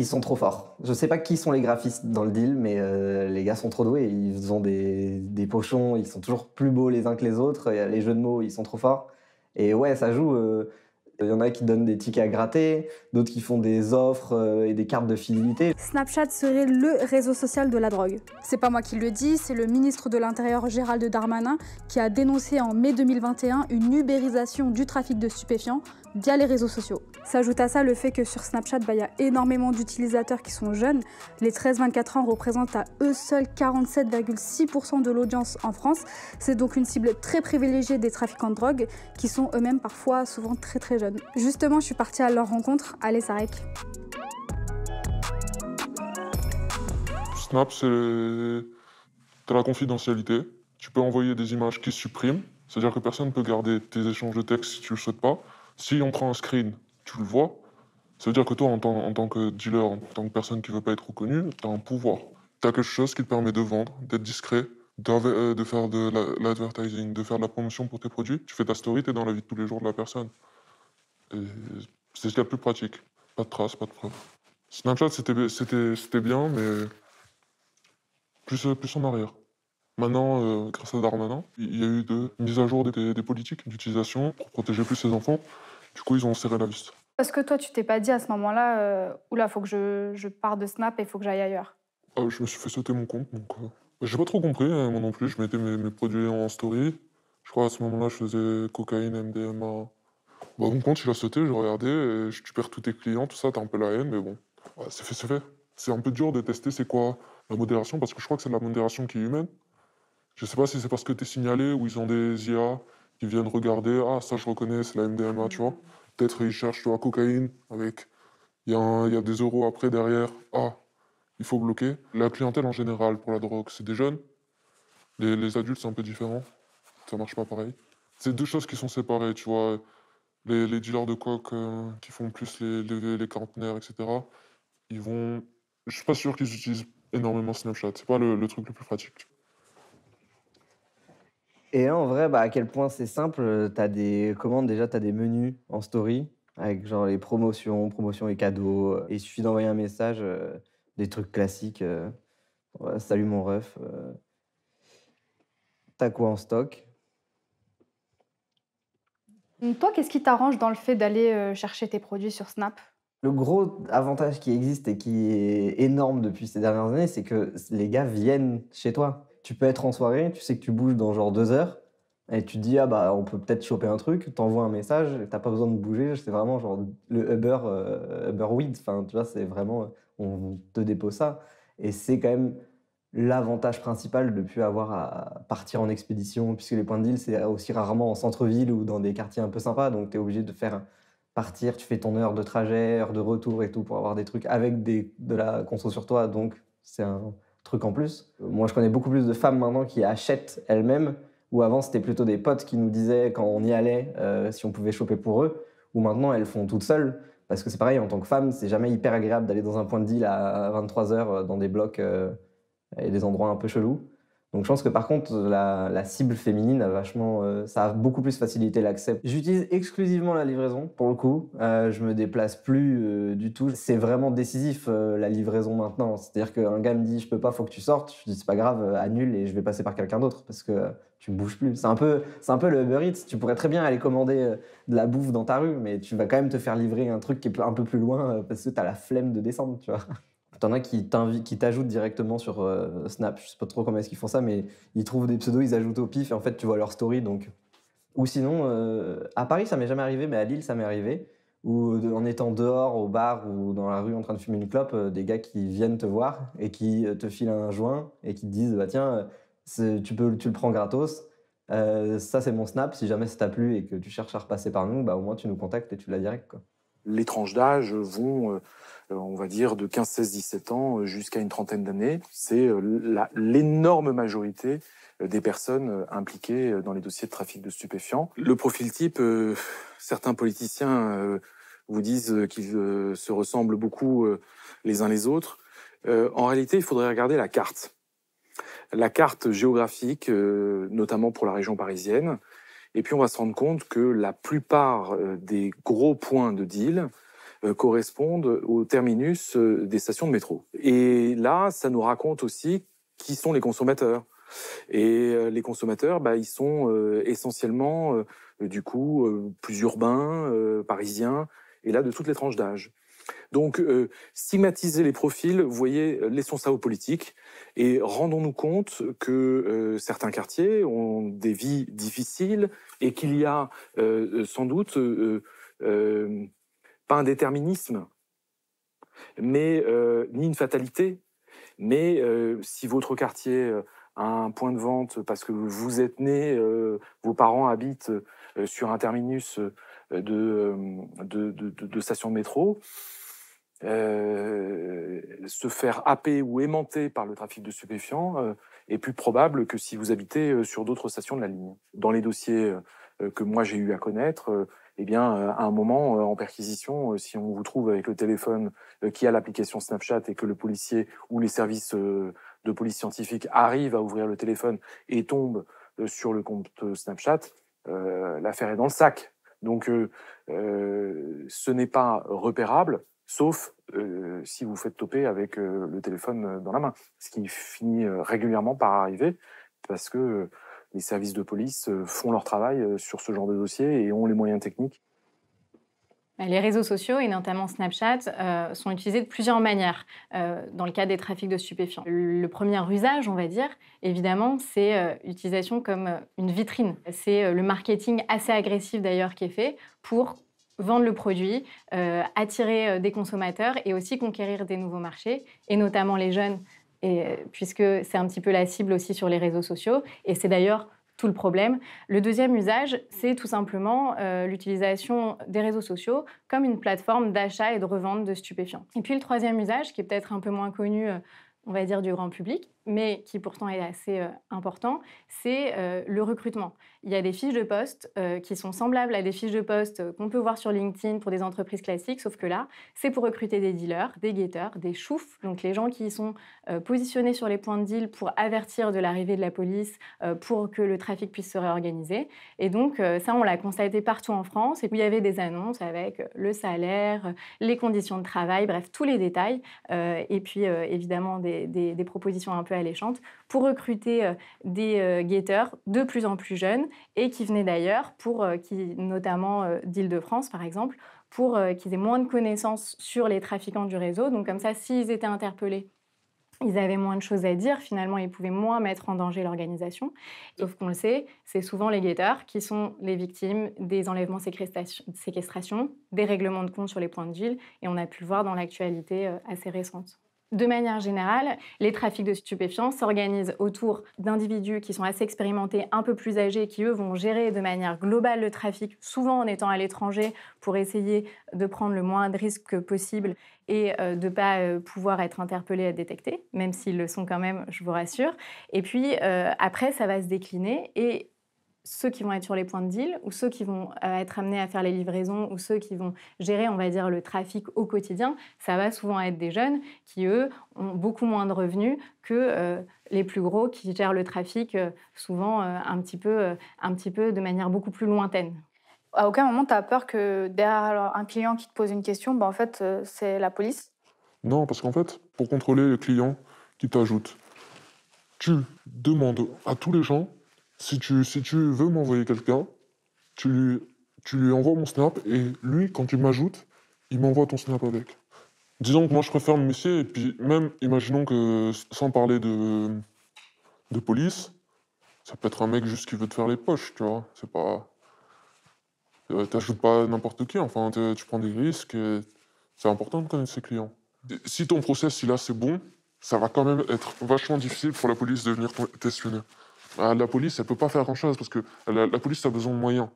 ils sont trop forts. Je sais pas qui sont les graphistes dans le deal, mais euh, les gars sont trop doués. Ils ont des, pochons, ils sont toujours plus beaux les uns que les autres. Les jeux de mots, ils sont trop forts. Et ouais, ça joue. Euh, il y en a qui donnent des tickets à gratter, d'autres qui font des offres euh, et des cartes de fidélité. Snapchat serait le réseau social de la drogue. C'est pas moi qui le dis, c'est le ministre de l'Intérieur Gérald Darmanin qui a dénoncé en mai 2021 une ubérisation du trafic de stupéfiants via les réseaux sociaux. S'ajoute à ça le fait que sur Snapchat, bah, il y a énormément d'utilisateurs qui sont jeunes. Les 13-24 ans représentent à eux seuls 47,6% de l'audience en France. C'est donc une cible très privilégiée des trafiquants de drogue qui sont eux-mêmes parfois souvent très très jeunes. Justement, je suis partie à leur rencontre. Allez, Sarek. Snap, c'est de la confidentialité. Tu peux envoyer des images qui se suppriment, c'est-à-dire que personne ne peut garder tes échanges de texte si tu ne le souhaites pas. Si on prend un screen, tu le vois, ça veut dire que toi, en tant, en tant que dealer, en tant que personne qui veut pas être reconnue, tu as un pouvoir. Tu as quelque chose qui te permet de vendre, d'être discret, euh, de faire de l'advertising, de faire de la promotion pour tes produits. Tu fais ta story, tu es dans la vie de tous les jours de la personne. C'est ce qu'il y a de plus pratique. Pas de traces, pas de preuves. Snapchat, c'était bien, mais plus, plus en arrière. Maintenant, euh, grâce à Darmanin, il y a eu de mises à jour des, des politiques d'utilisation pour protéger plus ses enfants. Du coup, ils ont serré la vis. Parce que toi, tu t'es pas dit à ce moment-là, euh, oula, faut que je, je pars de Snap et faut que j'aille ailleurs ah, Je me suis fait sauter mon compte, donc. Euh, bah, j'ai pas trop compris, hein, moi non plus. Je mettais mes, produits en story. Je crois à ce moment-là, je faisais cocaïne, MDMA. Bah, mon compte, il a sauté, je regardais, je, tu perds tous tes clients, tout ça, t'as un peu la haine, mais bon, c'est fait, c'est fait. C'est un peu dur de tester c'est quoi la modération, parce que je crois que c'est la modération qui est humaine. Je sais pas si c'est parce que t'es signalé ou ils ont des IA qui viennent regarder, ah ça je reconnais, c'est la MDMA, tu vois. Peut-être ils cherchent de la cocaïne avec, il y, y, a des euros après derrière, ah il faut bloquer. La clientèle en général pour la drogue, c'est des jeunes. Les, adultes, c'est un peu différent. Ça marche pas pareil. C'est deux choses qui sont séparées, tu vois. Les, dealers de coke euh, qui font plus les, les, quarantenaires, etc., ils vont. Je suis pas sûr qu'ils utilisent énormément Snapchat. C'est pas le, le truc le plus pratique. Et en vrai, bah, à quel point c'est simple, euh, tu as des commandes, déjà, tu as des menus en story avec genre les promotions, promotions et cadeaux. Et euh, il suffit d'envoyer un message, euh, des trucs classiques. salut mon ref. Tu T'as quoi en stock Toi, qu'est-ce qui t'arrange dans le fait d'aller chercher tes produits sur Snap Le gros avantage qui existe et qui est énorme depuis ces dernières années, c'est que les gars viennent chez toi tu peux être en soirée, tu sais que tu bouges dans genre deux heures, et tu te dis, ah bah, on peut peut-être choper un truc, t'envoies un message, t'as pas besoin de bouger, c'est vraiment genre le Uber, euh, Weed, enfin, tu vois, c'est vraiment, euh, on te dépose ça. Et c'est quand même l'avantage principal de ne plus avoir à partir en expédition, puisque les points de deal, c'est aussi rarement en centre-ville ou dans des quartiers un peu sympas, donc t'es obligé de faire partir, tu fais ton heure de trajet, heure de retour et tout pour avoir des trucs avec des, de la conso sur toi, donc c'est un truc en plus. Moi, je connais beaucoup plus de femmes maintenant qui achètent elles-mêmes, où avant, c'était plutôt des potes qui nous disaient quand on y allait euh, si on pouvait choper pour eux, ou maintenant, elles font toutes seules. Parce que c'est pareil, en tant que femme, c'est jamais hyper agréable d'aller dans un point de deal à 23h euh, dans des blocs euh, et des endroits un peu chelous. Donc je pense que par contre, la, cible féminine a vachement, euh, ça a beaucoup plus facilité l'accès. J'utilise exclusivement la livraison pour le coup. Euh, je me déplace plus euh, du tout. C'est vraiment décisif la livraison maintenant. C'est-à-dire qu'un gars me dit je peux pas, faut que tu sortes. Je dis c'est pas grave, annule et je vais passer par quelqu'un d'autre parce que tu bouges plus. C'est un peu, c'est un peu le Uber Eats. Tu pourrais très bien aller commander de la bouffe dans ta rue, mais tu vas quand même te faire livrer un truc qui est un peu plus loin parce que tu la flemme de descendre, tu vois. T'en as qui t'ajoutent directement sur euh, Snap. Je sais pas trop comment est-ce qu'ils font ça, mais ils trouvent des pseudos, ils ajoutent au pif, et en fait, tu vois leur story. Donc... Ou sinon, euh, à Paris, ça m'est jamais arrivé, mais à Lille, ça m'est arrivé. Ou euh, en étant dehors, au bar ou dans la rue en train de fumer une clope, des gars qui viennent te voir et qui te filent un joint et qui te disent bah, Tiens, tu, peux, tu le prends gratos. ça, c'est mon Snap. Si jamais ça t'a plu et que tu cherches à repasser par nous, bah, au moins tu nous contactes et tu l'as direct. Quoi. Les tranches d'âge vont euh, on va dire, de 15, 16, 17 ans euh, jusqu'à une trentaine d'années. C'est euh, l'énorme majorité des personnes impliquées dans les dossiers de trafic de stupéfiants. Le profil type, certains politiciens vous disent qu'ils se ressemblent beaucoup les uns les autres. en réalité, il faudrait regarder la carte. La carte géographique, notamment pour la région parisienne. Et puis on va se rendre compte que la plupart des gros points de deal euh, correspondent au terminus euh, des stations de métro. Et là, ça nous raconte aussi qui sont les consommateurs. Et euh, les consommateurs, bah, ils sont essentiellement, du coup, plus urbains, parisiens, et là, de toutes les tranches d'âge. Donc, stigmatiser les profils, vous voyez, laissons ça aux politiques et rendons-nous compte que certains quartiers ont des vies difficiles et qu'il y a sans doute pas un déterminisme, mais euh, ni une fatalité. Mais euh, si votre quartier euh, a un point de vente parce que vous êtes né, vos parents habitent sur un terminus de, de station de métro, se faire happer ou aimanter par le trafic de stupéfiants est plus probable que si vous habitez sur d'autres stations de la ligne. Dans les dossiers que moi j'ai eu à connaître, eh bien, euh, à un moment, euh, en perquisition, euh, si on vous trouve avec le téléphone qui a l'application Snapchat et que le policier ou les services de police scientifique arrivent à ouvrir le téléphone et tombent sur le compte Snapchat, l'affaire est dans le sac. Donc, ce n'est pas repérable, sauf si vous faites toper avec le téléphone dans la main, ce qui finit régulièrement par arriver, parce que les services de police euh, font leur travail euh, sur ce genre de dossier et ont les moyens techniques. Euh, les réseaux sociaux, et notamment Snapchat, sont utilisés de plusieurs manières dans le cadre des trafics de stupéfiants. Le premier usage, on va dire, évidemment, c'est l'utilisation comme une vitrine. C'est le marketing assez agressif d'ailleurs qui est fait pour vendre le produit, attirer des consommateurs et aussi conquérir des nouveaux marchés, et notamment les jeunes euh, puisque c'est un petit peu la cible aussi sur les réseaux sociaux. Et c'est d'ailleurs tout le problème. Le deuxième usage, c'est tout simplement euh, l'utilisation des réseaux sociaux comme une plateforme d'achat et de revente de stupéfiants. Et puis le troisième usage, qui est peut-être un peu moins connu, euh, on va dire, du grand public, mais qui pourtant est assez euh, important, c'est euh, le recrutement. Il y a des fiches de poste euh, qui sont semblables à des fiches de poste qu'on peut voir sur LinkedIn pour des entreprises classiques, sauf que là, c'est pour recruter des dealers, des guetteurs, des choufs, donc les gens qui sont positionnés sur les points de deal pour avertir de l'arrivée de la police, pour que le trafic puisse se réorganiser. Et donc ça, on l'a constaté partout en France, et puis il y avait des annonces avec le salaire, les conditions de travail, bref, tous les détails, et puis évidemment des, des propositions un alléchante pour recruter euh, des euh, guetteurs de plus en plus jeunes et qui venaient d'ailleurs, pour euh, qui notamment d'Île-de-France par exemple, pour qu'ils aient moins de connaissances sur les trafiquants du réseau. Donc comme ça, s'ils étaient interpellés, ils avaient moins de choses à dire, finalement, ils pouvaient moins mettre en danger l'organisation. Sauf qu'on le sait, c'est souvent les guetteurs qui sont les victimes des enlèvements, séquestration, des règlements de compte sur les points de ville. et on a pu le voir dans l'actualité assez récente. De manière générale, les trafics de stupéfiants s'organisent autour d'individus qui sont assez expérimentés, un peu plus âgés, qui eux vont gérer de manière globale le trafic, souvent en étant à l'étranger pour essayer de prendre le moins de risques possible et euh, de ne pas euh, pouvoir être interpellés et détectés, même s'ils le sont quand même, je vous rassure. Et puis euh, après, ça va se décliner et ceux qui vont être sur les points de deal ou ceux qui vont euh, être amenés à faire les livraisons ou ceux qui vont gérer, on va dire, le trafic au quotidien, ça va souvent être des jeunes qui, eux, ont beaucoup moins de revenus que euh, les plus gros qui gèrent le trafic euh, souvent un, petit peu, un petit peu de manière beaucoup plus lointaine. À aucun moment, tu as peur que derrière un client qui te pose une question, ben, en fait, c'est la police Non, parce qu'en fait, pour contrôler les clients qui t'ajoutent, tu demandes à tous les gens si tu, veux m'envoyer quelqu'un, tu lui, envoies mon snap et lui, quand il m'ajoute, il m'envoie ton snap avec. Disons que moi, je préfère me messier et puis même, imaginons que, sans parler de, police, ça peut être un mec juste qui veut te faire les poches, tu vois. C'est pas. Euh, t'ajoutes pas n'importe qui, enfin, tu prends des risques. et C'est important de connaître ses clients. Si ton process, il a, c'est bon, ça va quand même être vachement difficile pour la police de venir tester. Hein, la police, elle ne peut pas faire grand-chose parce que la, police a besoin de moyens.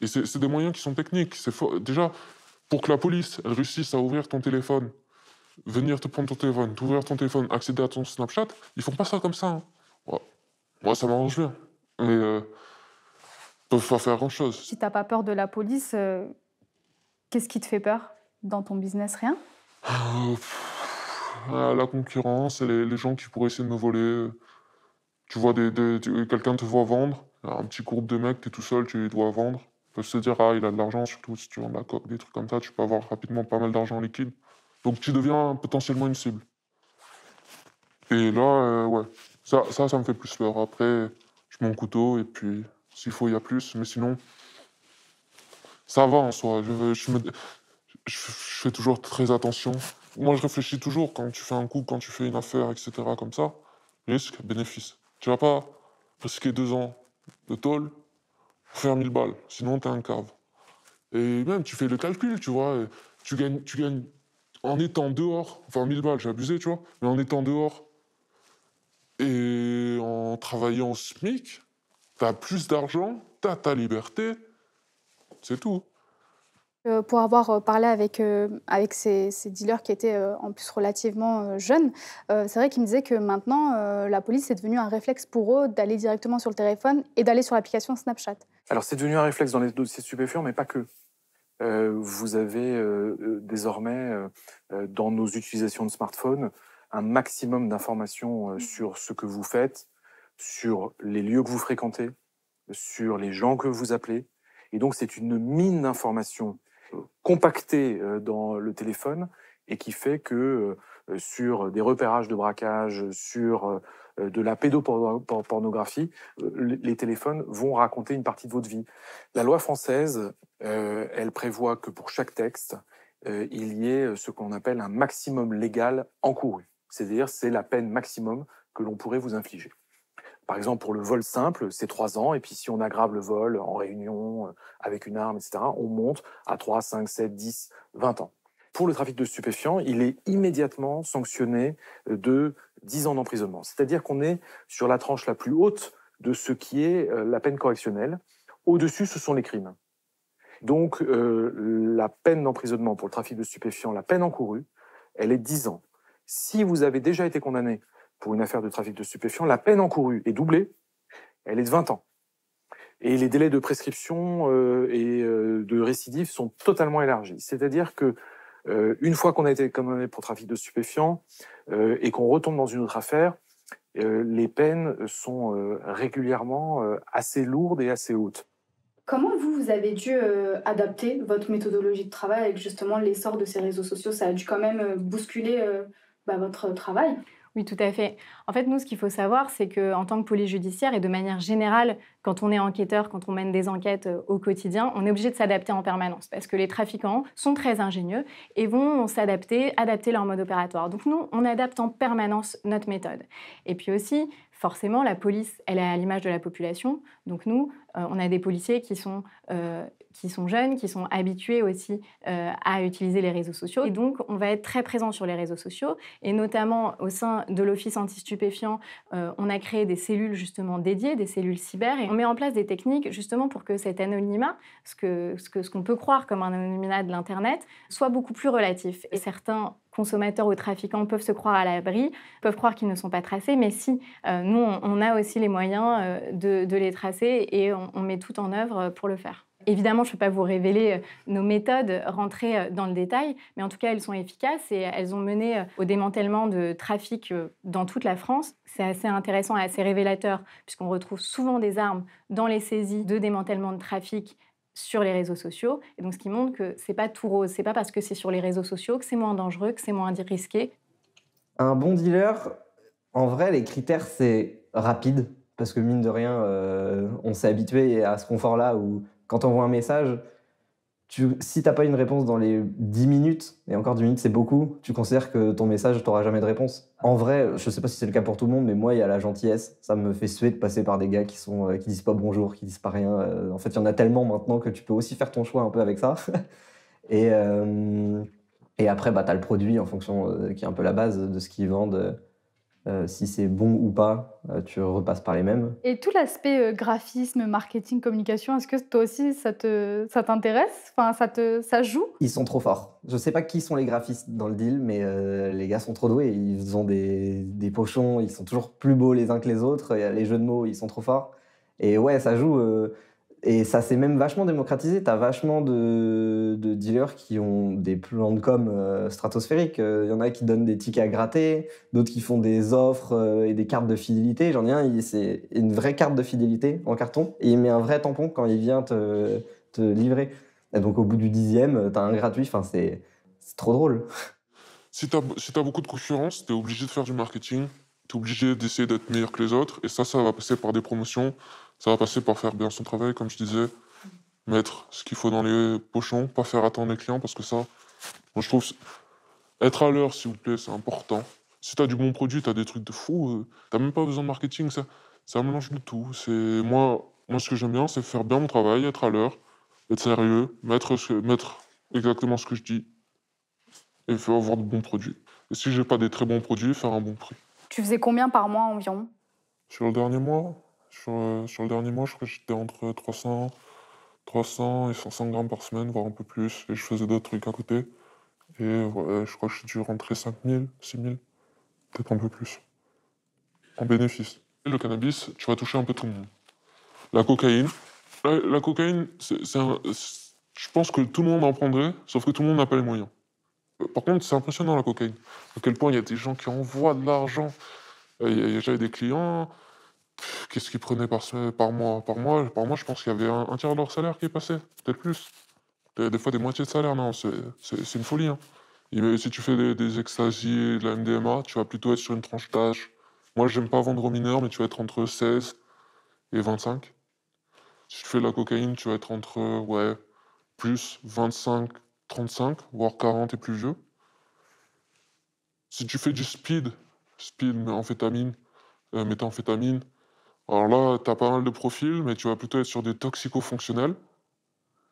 Et c'est des moyens qui sont techniques. Déjà, pour que la police réussisse à ouvrir ton téléphone, venir te prendre ton téléphone, t'ouvrir ton téléphone, accéder à ton Snapchat, ils font pas ça comme ça. Moi, hein. ça m'arrange bien. Mais ne euh, peuvent pas faire grand-chose. Si t'as pas peur de la police, euh, qu'est-ce qui te fait peur dans ton business Rien ah, ah, La concurrence, les gens qui pourraient essayer de me voler. Euh. Tu vois des, quelqu'un te voit vendre, un petit groupe de mecs, tu es tout seul, tu dois vendre. Ils peuvent se dire, ah, il a de l'argent, surtout si tu vends de la coque, des trucs comme ça, tu peux avoir rapidement pas mal d'argent liquide. Donc tu deviens potentiellement une cible. Et là, euh, ouais, ça, ça, ça me fait plus peur. Après, je mets mon couteau et puis s'il faut, il y a plus. Mais sinon, ça va en soi. Je, je, fais toujours très attention. Moi, je réfléchis toujours quand tu fais un coup, quand tu fais une affaire, etc. Comme ça, risque, bénéfice. Tu vas pas risquer deux ans de tôle pour faire 1000 balles, sinon as un cave. Et même, tu fais le calcul, tu vois, tu gagnes, tu gagnes en étant dehors, enfin 1000 balles, j'ai abusé, tu vois, mais en étant dehors et en travaillant au SMIC, t'as plus d'argent, t'as ta liberté, c'est tout. Euh, pour avoir euh, parlé avec, euh, avec ces, dealers qui étaient en plus relativement jeunes, c'est vrai qu'ils me disaient que maintenant, la police est devenue un réflexe pour eux d'aller directement sur le téléphone et d'aller sur l'application Snapchat. Alors c'est devenu un réflexe dans les dossiers stupéfiants, mais pas que. vous avez désormais dans nos utilisations de smartphones un maximum d'informations mm. sur ce que vous faites, sur les lieux que vous fréquentez, sur les gens que vous appelez. Et donc c'est une mine d'informations compacté euh, dans le téléphone et qui fait que euh, sur des repérages de braquage, sur euh, de la pédopornographie, les téléphones vont raconter une partie de votre vie. La loi française, elle prévoit que pour chaque texte, il y ait ce qu'on appelle un maximum légal encouru. C'est-à-dire, c'est la peine maximum que l'on pourrait vous infliger. Par exemple, pour le vol simple, c'est trois ans. Et puis, si on aggrave le vol en réunion, euh, avec une arme, etc., on monte à 3, 5, 7, 10, 20 ans. Pour le trafic de stupéfiants, il est immédiatement sanctionné euh, de 10 ans d'emprisonnement. C'est-à-dire qu'on est sur la tranche la plus haute de ce qui est euh, la peine correctionnelle. Au-dessus, ce sont les crimes. Donc, la peine d'emprisonnement pour le trafic de stupéfiants, la peine encourue, elle est 10 ans. Si vous avez déjà été condamné pour une affaire de trafic de stupéfiants, la peine encourue est doublée, elle est de 20 ans. Et les délais de prescription euh, et euh, de récidive sont totalement élargis. C'est-à-dire que euh, une fois qu'on a été condamné pour trafic de stupéfiants et qu'on retombe dans une autre affaire, les peines sont régulièrement assez lourdes et assez hautes. Comment vous, vous avez dû adapter votre méthodologie de travail avec justement l'essor de ces réseaux sociaux Ça a dû quand même bousculer bah, votre travail oui, tout à fait. En fait, nous, ce qu'il faut savoir, c'est qu'en tant que police judiciaire et de manière générale, quand on est enquêteur, quand on mène des enquêtes euh, au quotidien, on est obligé de s'adapter en permanence parce que les trafiquants sont très ingénieux et vont s'adapter, adapter leur mode opératoire. Donc nous, on adapte en permanence notre méthode. Et puis aussi, forcément, la police, elle est à l'image de la population. Donc nous, euh, on a des policiers qui sont, euh, qui sont jeunes, qui sont habitués aussi euh, à utiliser les réseaux sociaux. Et donc, on va être très présents sur les réseaux sociaux. Et notamment, au sein de l'Office anti-stupéfiant, on a créé des cellules justement dédiées, des cellules cyber. Et on met en place des techniques justement pour que cet anonymat, ce qu'on ce que, ce qu'on peut croire comme un anonymat de l'Internet, soit beaucoup plus relatif. Et certains consommateurs ou trafiquants peuvent se croire à l'abri, peuvent croire qu'ils ne sont pas tracés, mais si, euh, nous, on, a aussi les moyens euh, de, les tracer et on, met tout en œuvre euh, pour le faire. Évidemment, je ne peux pas vous révéler nos méthodes, rentrer dans le détail, mais en tout cas, elles sont efficaces et elles ont mené au démantèlement de trafic dans toute la France. C'est assez intéressant et assez révélateur, puisqu'on retrouve souvent des armes dans les saisies de démantèlement de trafic sur les réseaux sociaux. Et donc, ce qui montre que c'est pas tout rose. C'est pas parce que c'est sur les réseaux sociaux que c'est moins dangereux, que c'est moins risqué. Un bon dealer, en vrai, les critères, c'est rapide. Parce que mine de rien, euh, on s'est habitué à ce confort-là où quand on voit un message, tu, si t'as pas une réponse dans les 10 minutes, et encore 10 minutes c'est beaucoup, tu considères que ton message t'aura jamais de réponse. En vrai, je ne sais pas si c'est le cas pour tout le monde, mais moi il y a la gentillesse. Ça me fait suer de passer par des gars qui sont euh, qui disent pas bonjour, qui disent pas rien. Euh, en fait, il y en a tellement maintenant que tu peux aussi faire ton choix un peu avec ça. Euh, et, après, bah, as le produit en fonction, qui est un peu la base de ce qu'ils vendent euh, si c'est bon ou pas, euh, tu repasses par les mêmes. Et tout l'aspect euh, graphisme, marketing, communication, est-ce que toi aussi ça ça t'intéresse Enfin, ça te ça joue Ils sont trop forts. Je sais pas qui sont les graphistes dans le deal, mais les gars sont trop doués. Ils ont des, des, pochons, ils sont toujours plus beaux les uns que les autres. Les jeux de mots, ils sont trop forts. Et ouais, ça joue. Et ça s'est même vachement démocratisé. Tu as vachement de, dealers qui ont des plans de com euh, stratosphériques. Il euh, y en a qui donnent des tickets à gratter, d'autres qui font des offres euh, et des cartes de fidélité. J'en ai un, c'est une vraie carte de fidélité en carton et il met un vrai tampon quand il vient te, te livrer. Et donc au bout du dixième, tu as un gratuit. Enfin, c'est trop drôle. Si tu as, si as beaucoup de concurrence, tu es obligé de faire du marketing, tu es obligé d'essayer d'être meilleur que les autres. Et ça, ça va passer par des promotions ça va passer par faire bien son travail, comme je disais, mettre ce qu'il faut dans les pochons, pas faire attendre les clients, parce que ça, moi je trouve, être à l'heure, s'il vous plaît, c'est important. Si t'as du bon produit, t'as des trucs de fou, euh, t'as même pas besoin de marketing, ça, ça mélange de tout. C'est moi, moi, ce que j'aime bien, c'est faire bien mon travail, être à l'heure, être sérieux, mettre, exactement ce que je dis et faire avoir de bons produits. Et si j'ai pas des très bons produits, faire un bon prix. Tu faisais combien par mois environ Sur le dernier mois, sur, le dernier mois, je crois que j'étais entre 300, 300 et 500 grammes par semaine, voire un peu plus. Et je faisais d'autres trucs à côté. Et je crois que j'ai dû rentrer 5000, 6000, peut-être un peu plus. En bénéfice. Et le cannabis, tu vas toucher un peu tout le monde. La cocaïne. La, cocaïne, je pense que tout le monde en prendrait, sauf que tout le monde n'a pas les moyens. Euh, par contre, c'est impressionnant la cocaïne. À quel point il y a des gens qui envoient de l'argent. Euh, déjà des clients, Qu'est-ce qu'ils prenaient par, par, mois par mois Par mois, je pense qu'il y avait un, tiers de leur salaire qui est passé, peut-être plus. Des, fois, des moitiés de salaire, non, c'est une folie. Hein. si tu fais des, ecstasies de la MDMA, tu vas plutôt être sur une tranche d'âge. Moi, j'aime pas vendre aux mineurs, mais tu vas être entre 16 et 25. Si tu fais de la cocaïne, tu vas être entre, ouais, plus 25, 35, voire 40 et plus vieux. Si tu fais du speed, speed, amphétamine, euh, méthamphétamine, alors là, t'as pas mal de profils, mais tu vas plutôt être sur des toxico-fonctionnels.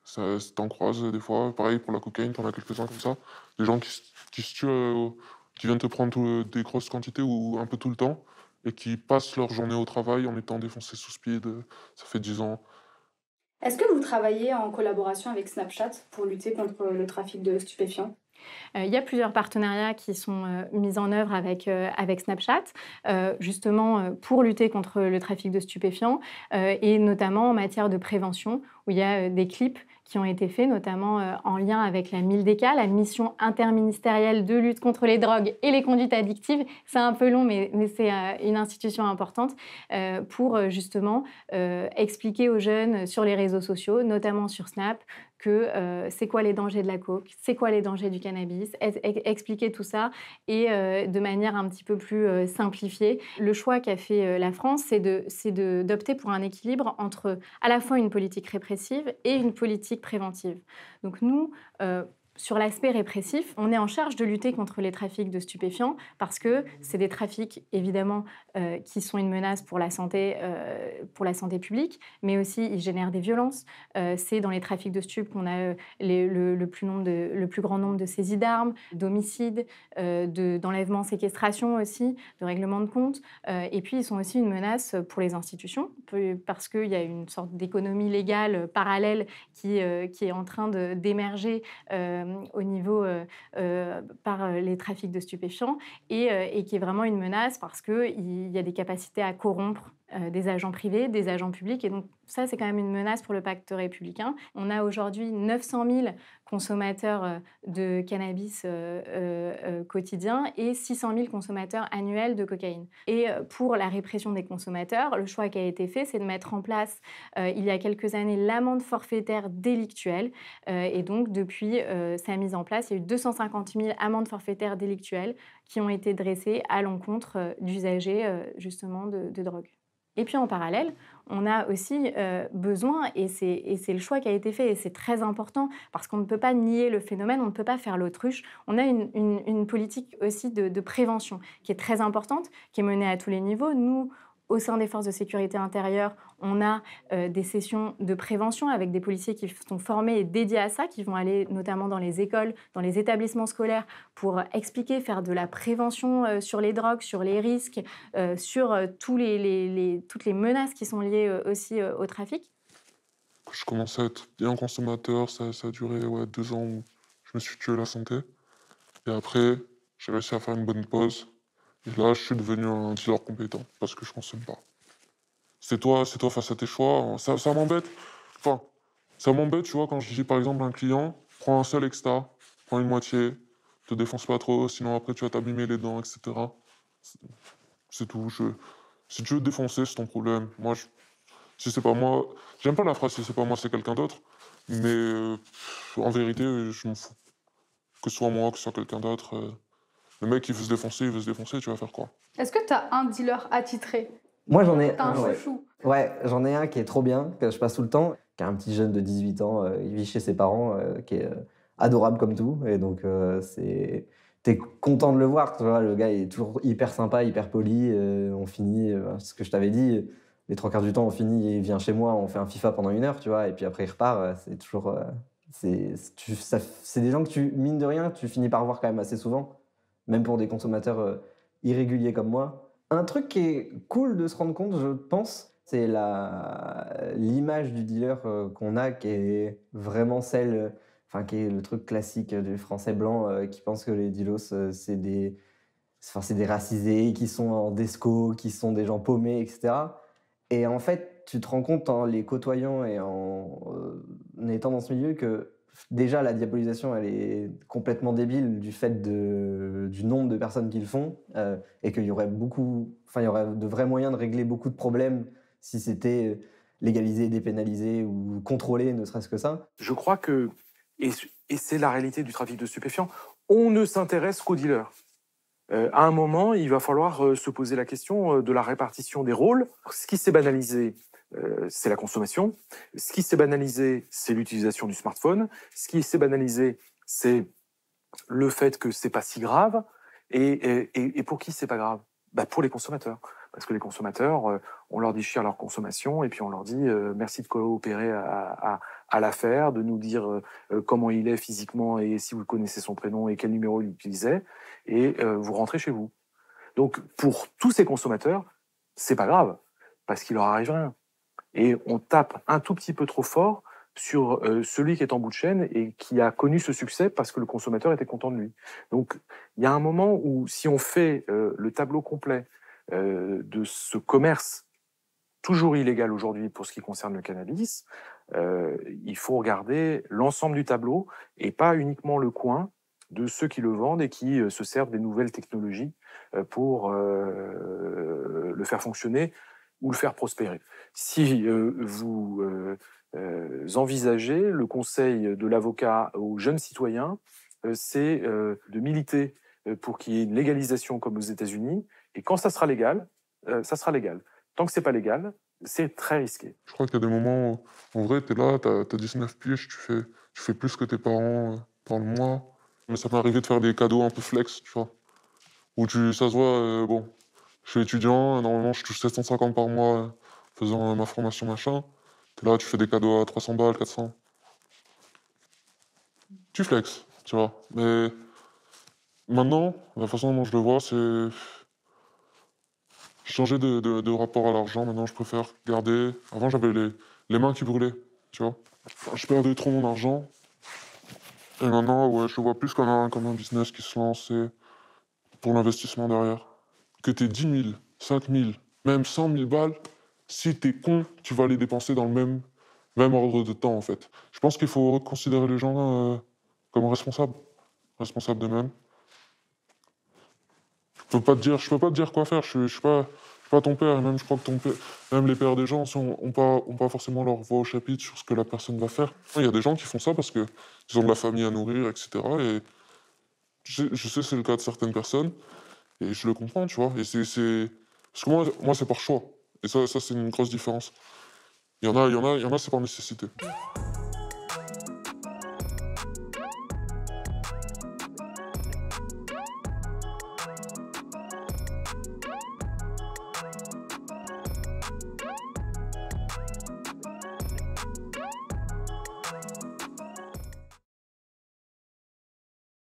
Ça, t'en croise des fois. Pareil pour la cocaïne, t'en as quelques-uns comme ça. Des gens qui, qui se tuent, euh, qui viennent te prendre euh, des grosses quantités ou un peu tout le temps, et qui passent leur journée au travail en étant défoncés sous speed. Euh, ça fait 10 ans. Est-ce que vous travaillez en collaboration avec Snapchat pour lutter contre le trafic de stupéfiants euh, il y a plusieurs partenariats qui sont euh, mis en œuvre avec, euh, avec Snapchat, justement pour lutter contre le trafic de stupéfiants, et notamment en matière de prévention, où il y a des clips ont été faits, notamment euh, en lien avec la MILDECA, la mission interministérielle de lutte contre les drogues et les conduites addictives. C'est un peu long, mais, c'est euh, une institution importante euh, pour justement expliquer aux jeunes sur les réseaux sociaux, notamment sur Snap, que c'est quoi les dangers de la coke, c'est quoi les dangers du cannabis, expliquer tout ça et de manière un petit peu plus simplifiée. Le choix qu'a fait la France, c'est d'opter pour un équilibre entre à la fois une politique répressive et une politique préventive. Donc nous, euh, sur l'aspect répressif, on est en charge de lutter contre les trafics de stupéfiants parce que c'est des trafics évidemment euh, qui sont une menace pour la santé, euh, pour la santé publique, mais aussi ils génèrent des violences. Euh, c'est dans les trafics de stupes qu'on a le, plus grand nombre de saisies d'armes, d'homicides, d'enlèvements, séquestrations aussi, de règlements de compte. et puis ils sont aussi une menace pour les institutions parce qu'il y a une sorte d'économie légale parallèle qui, qui est en train d'émerger au niveau euh, euh, par euh, les trafics de stupéfiants et, qui est vraiment une menace parce qu'il y a des capacités à corrompre euh, des agents privés, des agents publics. Et donc ça, c'est quand même une menace pour le pacte républicain. On a aujourd'hui 900 000 consommateurs euh, de cannabis euh, quotidien et 600 000 consommateurs annuels de cocaïne. Et pour la répression des consommateurs, le choix qui a été fait, c'est de mettre en place, il y a quelques années, l'amende forfaitaire délictuelle. et donc, depuis sa mise en place, il y a eu 250 000 amendes forfaitaires délictuelles qui ont été dressées à l'encontre d'usagers, justement, de drogue. Et puis en parallèle, on a aussi euh, besoin, et c'est le choix qui a été fait, et c'est très important, parce qu'on ne peut pas nier le phénomène, on ne peut pas faire l'autruche. On a une, politique aussi de, prévention qui est très importante, qui est menée à tous les niveaux. Nous, au sein des forces de sécurité intérieure, on a euh, des sessions de prévention avec des policiers qui sont formés et dédiés à ça, qui vont aller notamment dans les écoles, dans les établissements scolaires pour expliquer, faire de la prévention euh, sur les drogues, sur les risques, euh, sur toutes les menaces qui sont liées aussi au trafic. Je commençais à être bien consommateur, ça, a duré deux ans où je me suis tué la santé. Et après, j'ai réussi à faire une bonne pause et là, je suis devenu un dealer compétent parce que je consomme pas. C'est toi, c'est toi face à tes choix. Hein. Ça, ça m'embête. Enfin, ça m'embête, tu vois, quand je dis par exemple un client, prends un seul extra, prends une moitié, te défonce pas trop, sinon après tu vas t'abîmer les dents, etc. C'est tout. Je... Si tu veux défoncer, c'est ton problème. Moi, je... si c'est pas moi, j'aime pas la phrase si c'est pas moi, c'est quelqu'un d'autre. Mais euh, en vérité, je m'en fous. Que ce soit moi, que ce soit quelqu'un d'autre. Euh, le mec, il veut se défoncer, il veut se défoncer, tu vas faire quoi Est-ce que tu as un dealer attitré Moi, j'en ai un. un ouais, ouais j'en ai un qui est trop bien, que je passe tout le temps, qui est un petit jeune de 18 ans, euh, il vit chez ses parents, euh, qui est euh, adorable comme tout. Et donc, c'est t'es content de le voir. Tu vois, le gars est toujours hyper sympa, hyper poli. on finit, c'est ce que je t'avais dit, les trois quarts du temps, on finit, il vient chez moi, on fait un FIFA pendant une heure, tu vois, et puis après il repart. C'est toujours. c'est des gens que tu, mine de rien, tu finis par voir quand même assez souvent même pour des consommateurs euh, irréguliers comme moi. Un truc qui est cool de se rendre compte, je pense, c'est l'image du dealer euh, qu'on a qui est vraiment celle, enfin qui est le truc classique du français blanc euh, qui pense que les dealers c'est des, des racisés qui sont en desco, qui sont des gens paumés, etc. Et en fait, tu te rends compte en les côtoyant et en, en étant dans ce milieu que déjà la diabolisation elle est complètement débile du fait du nombre de personnes qui le font euh, et qu'il y aurait beaucoup, il y aurait de vrais moyens de régler beaucoup de problèmes si c'était euh, légalisé, dépénalisé ou contrôlé, ne serait-ce que ça. Je crois que, et, c'est la réalité du trafic de stupéfiants, on ne s'intéresse qu'aux dealers. Euh, à un moment, il va falloir se poser la question de la répartition des rôles. Ce qui s'est banalisé, euh, c'est la consommation. Ce qui s'est banalisé, c'est l'utilisation du smartphone. Ce qui s'est banalisé, c'est le fait que c'est pas si grave. Et, pour qui c'est pas grave bah Pour les consommateurs. Parce que les consommateurs, euh, on leur déchire leur consommation et puis on leur dit euh, merci de coopérer à, à, l'affaire, de nous dire comment il est physiquement et si vous connaissez son prénom et quel numéro il utilisait. Et vous rentrez chez vous. Donc pour tous ces consommateurs, c'est pas grave parce qu'il leur arrive rien et on tape un tout petit peu trop fort sur euh, celui qui est en bout de chaîne et qui a connu ce succès parce que le consommateur était content de lui. Donc il y a un moment où si on fait euh, le tableau complet euh, de ce commerce toujours illégal aujourd'hui pour ce qui concerne le cannabis, il faut regarder l'ensemble du tableau et pas uniquement le coin de ceux qui le vendent et qui se servent des nouvelles technologies pour le faire fonctionner ou le faire prospérer. Si euh, vous euh, euh, envisagez le conseil de l'avocat aux jeunes citoyens, c'est de militer pour qu'il y ait une légalisation comme aux États-Unis. Et quand ça sera légal, ça sera légal. Tant que c'est pas légal, c'est très risqué. Je crois qu'il y a des moments où, en vrai, tu es là, tu as, 19 piges, tu fais, fais plus que tes parents par le mois. Mais ça peut arriver de faire des cadeaux un peu flex, tu vois. Où tu, ça se voit, bon, je suis étudiant, normalement je touche 750 par mois faisant ma formation machin. là, tu fais des cadeaux à 300 balles, 400. Tu flexes, tu vois. Mais maintenant, la façon dont je le vois, c'est changer de, de, rapport à l'argent. Maintenant, je préfère garder. Avant, j'avais les, mains qui brûlaient, tu vois. je perdais trop mon argent. Et maintenant, ouais, je le vois plus comme un, comme un business qui se lance et pour l'investissement derrière que tu es 10 000, 5 000, même 100 000 balles, si tu es con, tu vas les dépenser dans le même, même ordre de temps, en fait. Je pense qu'il faut reconsidérer les gens euh, comme responsables, responsables d'eux-mêmes. Je peux pas dire, je peux pas te dire quoi faire. Je, ne suis pas, pas ton père. même je crois que ton même les pères des gens, n'ont on pas, pas forcément leur voix au chapitre sur ce que la personne va faire. Il y a des gens qui font ça parce que ils ont de la famille à nourrir, etc. Et je, je sais, c'est le cas de certaines personnes. Et je le comprends, tu vois. Et c'est. Parce que moi, moi c'est par choix. Et ça, ça c'est une grosse différence. Il y en a, il y en a, il y en a, c'est par nécessité.